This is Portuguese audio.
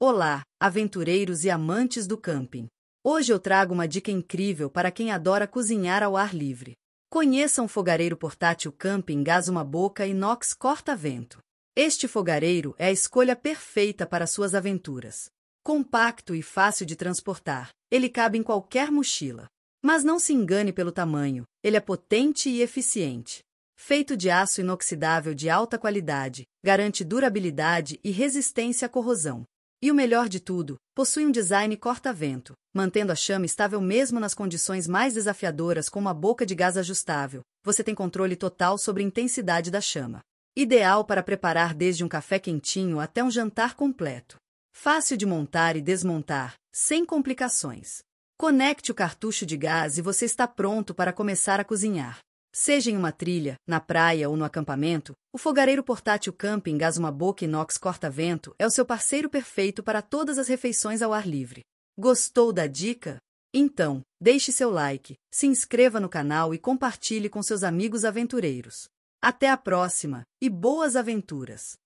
Olá, aventureiros e amantes do camping. Hoje eu trago uma dica incrível para quem adora cozinhar ao ar livre. Conheça um fogareiro portátil camping gás uma boca inox corta-vento. Este fogareiro é a escolha perfeita para suas aventuras. Compacto e fácil de transportar, ele cabe em qualquer mochila. Mas não se engane pelo tamanho, ele é potente e eficiente. Feito de aço inoxidável de alta qualidade, garante durabilidade e resistência à corrosão. E o melhor de tudo, possui um design corta-vento, mantendo a chama estável mesmo nas condições mais desafiadoras com uma boca de gás ajustável. Você tem controle total sobre a intensidade da chama. Ideal para preparar desde um café quentinho até um jantar completo. Fácil de montar e desmontar, sem complicações. Conecte o cartucho de gás e você está pronto para começar a cozinhar. Seja em uma trilha, na praia ou no acampamento, o fogareiro portátil Camping Gás Uma Boca Inox Corta-Vento é o seu parceiro perfeito para todas as refeições ao ar livre. Gostou da dica? Então, deixe seu like, se inscreva no canal e compartilhe com seus amigos aventureiros. Até a próxima e boas aventuras!